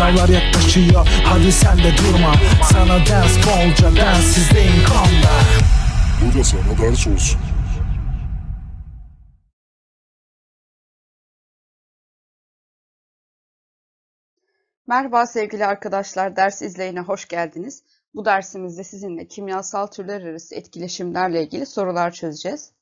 Sınavlar yaklaşıyor hadi sen de durma Sana ders bolca densizdeyim kanla Bu da sana ders olsun Merhaba sevgili arkadaşlar, ders izleyine hoş geldiniz. Bu dersimizde sizinle kimyasal türler arası etkileşimlerle ilgili sorular çözeceğiz.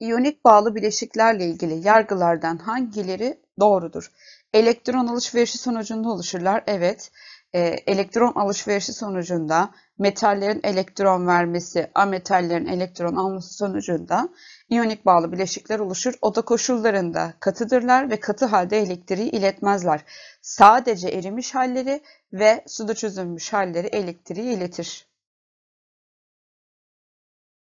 İyonik bağlı bileşiklerle ilgili yargılardan hangileri Doğrudur. Elektron alışverişi sonucunda oluşurlar. Evet. E, elektron alışverişi sonucunda metallerin elektron vermesi, ametallerin elektron alması sonucunda iyonik bağlı bileşikler oluşur. Oda koşullarında katıdırlar ve katı halde elektriği iletmezler. Sadece erimiş halleri ve suda çözülmüş halleri elektriği iletir.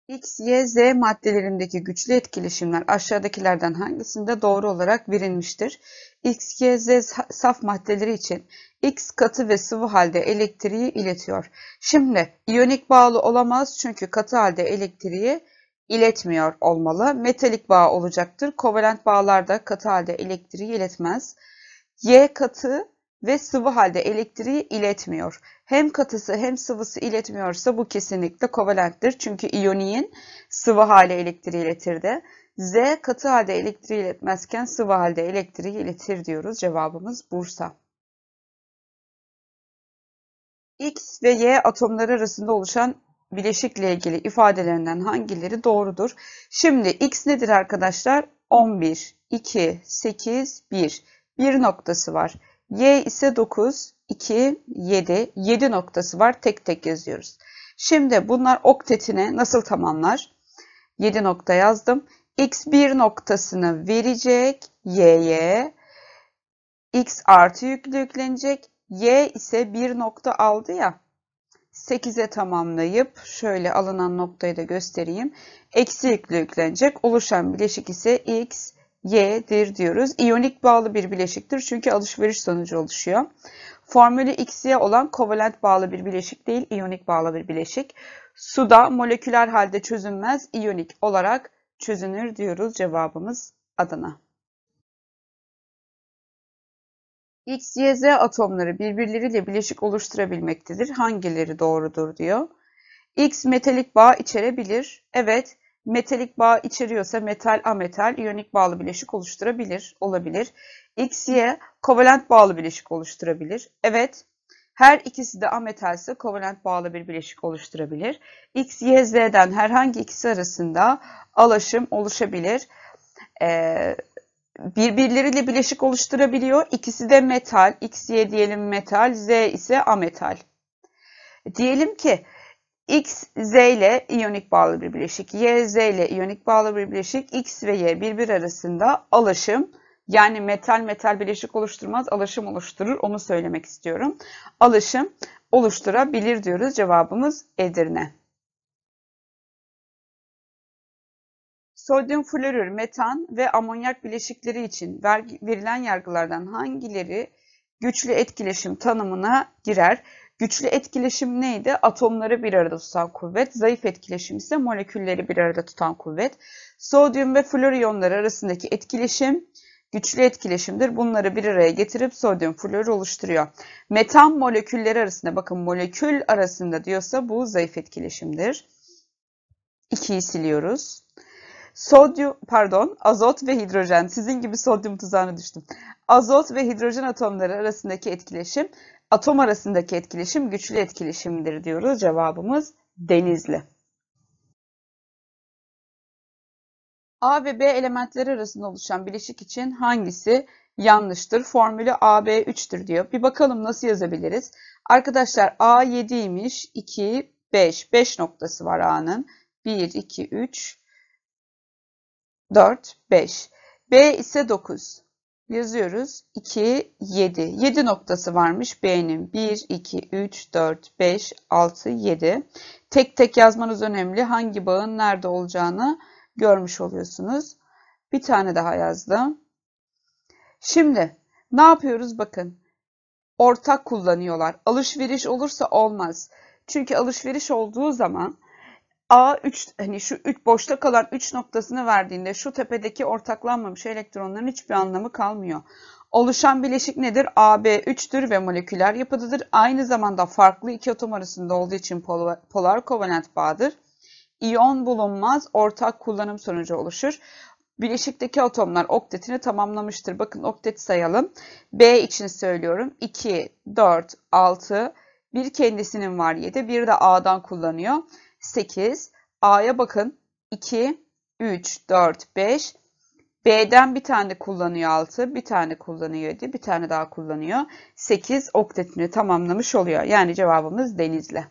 X, Y, Z maddelerindeki güçlü etkileşimler aşağıdakilerden hangisinde doğru olarak verilmiştir? X, Y, Z saf maddeleri için X katı ve sıvı halde elektriği iletiyor. Şimdi iyonik bağlı olamaz çünkü katı halde elektriği iletmiyor olmalı. Metalik bağ olacaktır. Kovalent bağlarda katı halde elektriği iletmez. Y katı ve sıvı halde elektriği iletmiyor. Hem katısı hem sıvısı iletmiyorsa bu kesinlikle kovalenttir. Çünkü iyoniyin sıvı hale elektriği iletirdi. Z katı halde elektriği iletmezken sıvı halde elektriği iletir diyoruz. Cevabımız Bursa. X ve Y atomları arasında oluşan bileşikle ilgili ifadelerinden hangileri doğrudur? Şimdi X nedir arkadaşlar? 11, 2, 8, 1. Bir noktası var. Y ise 9, 2, 7. 7 noktası var. Tek tek yazıyoruz. Şimdi bunlar oktetini nasıl tamamlar? 7 nokta yazdım. X1 noktasını verecek Y'ye. X artı yüklü yüklenecek. Y ise 1 nokta aldı ya. 8'e tamamlayıp şöyle alınan noktayı da göstereyim. Eksi yüklü yüklenecek. Oluşan bileşik ise X Y'dir diyoruz. İyonik bağlı bir bileşiktir çünkü alışveriş sonucu oluşuyor. Formülü X'ye olan kovalent bağlı bir bileşik değil, iyonik bağlı bir bileşik. Suda moleküler halde çözünmez, iyonik olarak çözünür diyoruz cevabımız adına. X, Y, Z atomları birbirleriyle bileşik oluşturabilmektedir. Hangileri doğrudur diyor. X metalik bağ içerebilir. Evet, metalik bağ içeriyorsa metal ametal iyonik bağlı bileşik oluşturabilir, olabilir. X XY kovalent bağlı bileşik oluşturabilir. Evet, her ikisi de ametalse kovalent bağlı bir bileşik oluşturabilir. X, Y, Z'den herhangi ikisi arasında alaşım oluşabilir. Ee, birbirleriyle bileşik oluşturabiliyor. İkisi de metal. X, Y diyelim metal. Z ise ametal. Diyelim ki X, Z ile iyonik bağlı bir bileşik, Y, Z ile iyonik bağlı bir bileşik, X ve Y birbir arasında alaşım, yani metal metal bileşik oluşturmaz, alaşım oluşturur. Onu söylemek istiyorum. Alaşım oluşturabilir diyoruz. Cevabımız Edirne. Sodyum florür, metan ve amonyak bileşikleri için verilen yargılardan hangileri güçlü etkileşim tanımına girer? Güçlü etkileşim neydi? Atomları bir arada tutan kuvvet. Zayıf etkileşim ise molekülleri bir arada tutan kuvvet. Sodyum ve flor iyonları arasındaki etkileşim güçlü etkileşimdir. Bunları bir araya getirip sodyum florür oluşturuyor. Metan molekülleri arasında bakın molekül arasında diyorsa bu zayıf etkileşimdir. İkiyi siliyoruz. Sodyum, pardon, azot ve hidrojen. Sizin gibi sodyum tuzağına düştüm. Azot ve hidrojen atomları arasındaki etkileşim Atom arasındaki etkileşim güçlü etkileşimdir diyoruz. Cevabımız denizli. A ve B elementleri arasında oluşan bileşik için hangisi yanlıştır? Formülü AB3'tür diyor. Bir bakalım nasıl yazabiliriz? Arkadaşlar A 7'ymiş. 2, 5. 5 noktası var A'nın. 1, 2, 3, 4, 5. B ise 9 yazıyoruz. 2, 7. 7 noktası varmış B'nin. 1, 2, 3, 4, 5, 6, 7. Tek tek yazmanız önemli. Hangi bağın nerede olacağını görmüş oluyorsunuz. Bir tane daha yazdım. Şimdi ne yapıyoruz? Bakın ortak kullanıyorlar. Alışveriş olursa olmaz. Çünkü alışveriş olduğu zaman A3 hani şu 3 boşta kalan 3 noktasını verdiğinde şu tepedeki ortaklanmamış elektronların hiçbir anlamı kalmıyor. Oluşan bileşik nedir? AB3'tür ve moleküler yapıdadır. Aynı zamanda farklı iki atom arasında olduğu için polar kovalent bağdır. İyon bulunmaz, ortak kullanım sonucu oluşur. Bileşikteki atomlar oktetini tamamlamıştır. Bakın oktet sayalım. B için söylüyorum. 2, 4, 6, bir kendisinin var 7, bir de A'dan kullanıyor. 8. A'ya bakın. 2, 3, 4, 5. B'den bir tane kullanıyor 6, bir tane kullanıyor 7, bir tane daha kullanıyor. 8 oktetini tamamlamış oluyor. Yani cevabımız denizli.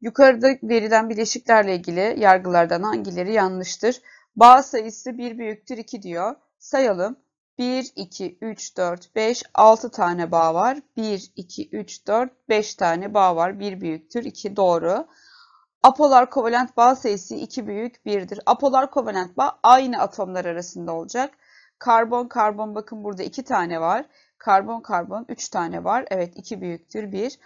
Yukarıda verilen bileşiklerle ilgili yargılardan hangileri yanlıştır? Bağ sayısı 1 büyüktür 2 diyor. Sayalım. 1, 2, 3, 4, 5, 6 tane bağ var. 1, 2, 3, 4, 5 tane bağ var. 1 büyüktür, 2 doğru. Apolar kovalent bağ sayısı 2 büyük 1'dir. Apolar kovalent bağ aynı atomlar arasında olacak. Karbon karbon bakın burada 2 tane var. Karbon karbon 3 tane var. Evet 2 büyüktür 1.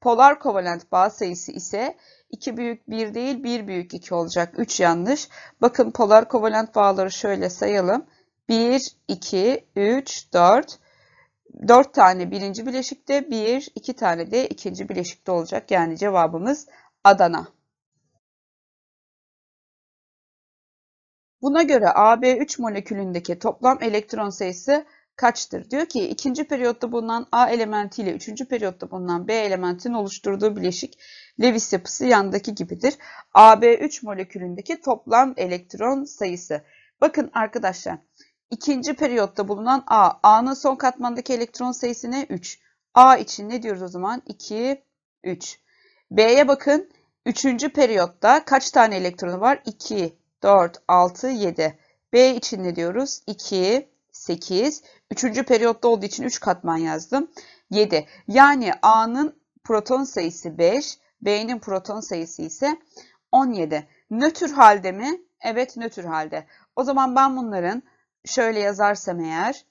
Polar kovalent bağ sayısı ise 2 büyük 1 değil 1 büyük 2 olacak. 3 yanlış. Bakın polar kovalent bağları şöyle sayalım. 1, 2, 3, 4. 4 tane birinci bileşikte, 1, 2 tane de ikinci bileşikte olacak. Yani cevabımız Adana. Buna göre AB3 molekülündeki toplam elektron sayısı kaçtır? Diyor ki ikinci periyotta bulunan A elementi ile üçüncü periyotta bulunan B elementin oluşturduğu bileşik Lewis yapısı yandaki gibidir. AB3 molekülündeki toplam elektron sayısı. Bakın arkadaşlar ikinci periyotta bulunan A. A'nın son katmandaki elektron sayısı ne? 3. A için ne diyoruz o zaman? 2, 3. B'ye bakın. Üçüncü periyotta kaç tane elektronu var? 2, 4, 6, 7. B için ne diyoruz? 2, 8. Üçüncü periyotta olduğu için 3 katman yazdım. 7. Yani A'nın proton sayısı 5, B'nin proton sayısı ise 17. Nötr halde mi? Evet nötr halde. O zaman ben bunların şöyle yazarsam eğer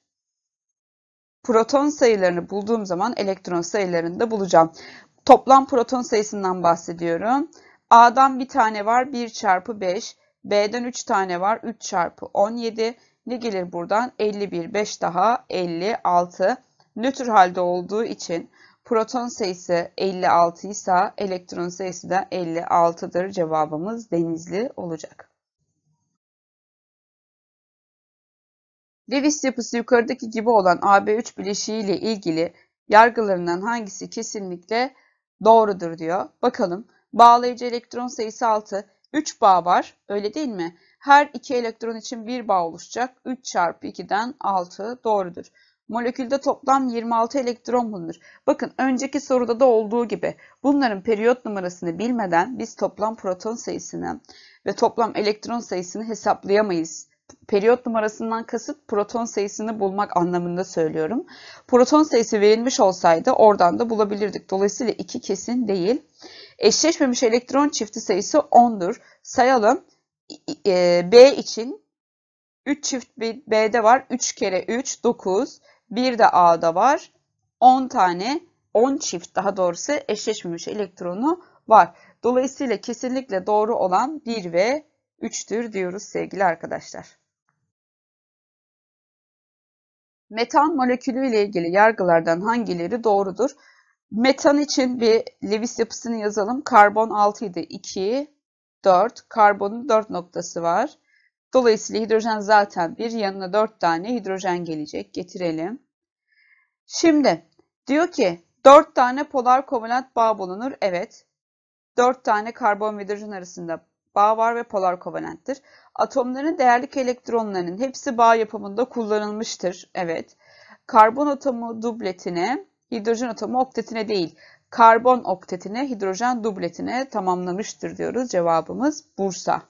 proton sayılarını bulduğum zaman elektron sayılarını da bulacağım. Toplam proton sayısından bahsediyorum. A'dan bir tane var 1 çarpı 5. B'den 3 tane var 3 çarpı 17. Ne gelir buradan? 51, 5 daha 56. Nötr halde olduğu için proton sayısı 56 ise elektron sayısı da 56'dır. Cevabımız denizli olacak. Lewis yapısı yukarıdaki gibi olan AB3 bileşiği ile ilgili yargılarından hangisi kesinlikle doğrudur diyor. Bakalım bağlayıcı elektron sayısı 6. 3 bağ var öyle değil mi? Her 2 elektron için 1 bağ oluşacak. 3 çarpı 2'den 6 doğrudur. Molekülde toplam 26 elektron bulunur. Bakın önceki soruda da olduğu gibi bunların periyot numarasını bilmeden biz toplam proton sayısını ve toplam elektron sayısını hesaplayamayız periyot numarasından kasıt proton sayısını bulmak anlamında söylüyorum. Proton sayısı verilmiş olsaydı oradan da bulabilirdik. Dolayısıyla 2 kesin değil. Eşleşmemiş elektron çifti sayısı 10'dur. Sayalım. E, B için 3 çift B'de var. 3 kere 3 9. Bir de A'da var. 10 tane 10 çift daha doğrusu eşleşmemiş elektronu var. Dolayısıyla kesinlikle doğru olan 1 ve 3'tür diyoruz sevgili arkadaşlar. Metan molekülü ile ilgili yargılardan hangileri doğrudur? Metan için bir Lewis yapısını yazalım. Karbon 6 idi. 2, 4. Karbonun 4 noktası var. Dolayısıyla hidrojen zaten bir. Yanına 4 tane hidrojen gelecek. Getirelim. Şimdi diyor ki 4 tane polar kovalent bağ bulunur. Evet. 4 tane karbon ve hidrojen arasında bağ var ve polar kovalenttir. Atomların değerlik elektronlarının hepsi bağ yapımında kullanılmıştır. Evet. Karbon atomu dubletine, hidrojen atomu oktetine değil, karbon oktetine, hidrojen dubletine tamamlamıştır diyoruz. Cevabımız Bursa.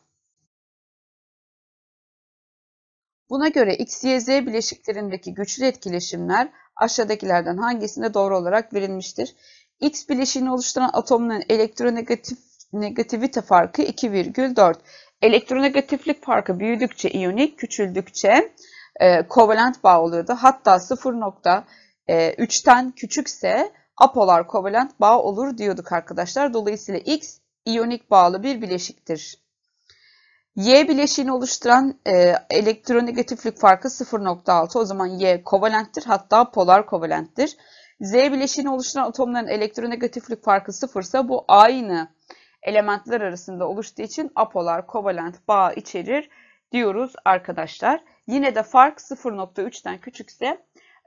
Buna göre X, Y, Z bileşiklerindeki güçlü etkileşimler aşağıdakilerden hangisinde doğru olarak verilmiştir? X bileşiğini oluşturan atomların elektronegatif negativite farkı 2,4. Elektronegatiflik farkı büyüdükçe iyonik, küçüldükçe e, kovalent bağ oluyordu. Hatta 0.3'ten küçükse apolar kovalent bağ olur diyorduk arkadaşlar. Dolayısıyla X iyonik bağlı bir bileşiktir. Y bileşiğini oluşturan e, elektronegatiflik farkı 0.6. O zaman Y kovalenttir hatta polar kovalenttir. Z bileşiğini oluşturan atomların elektronegatiflik farkı 0 ise bu aynı elementler arasında oluştuğu için apolar kovalent bağ içerir diyoruz arkadaşlar. Yine de fark 0.3'ten küçükse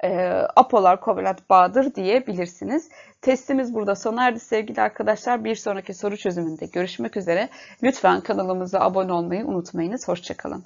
e, apolar kovalent bağdır diyebilirsiniz. Testimiz burada sona erdi sevgili arkadaşlar. Bir sonraki soru çözümünde görüşmek üzere. Lütfen kanalımıza abone olmayı unutmayınız. Hoşçakalın.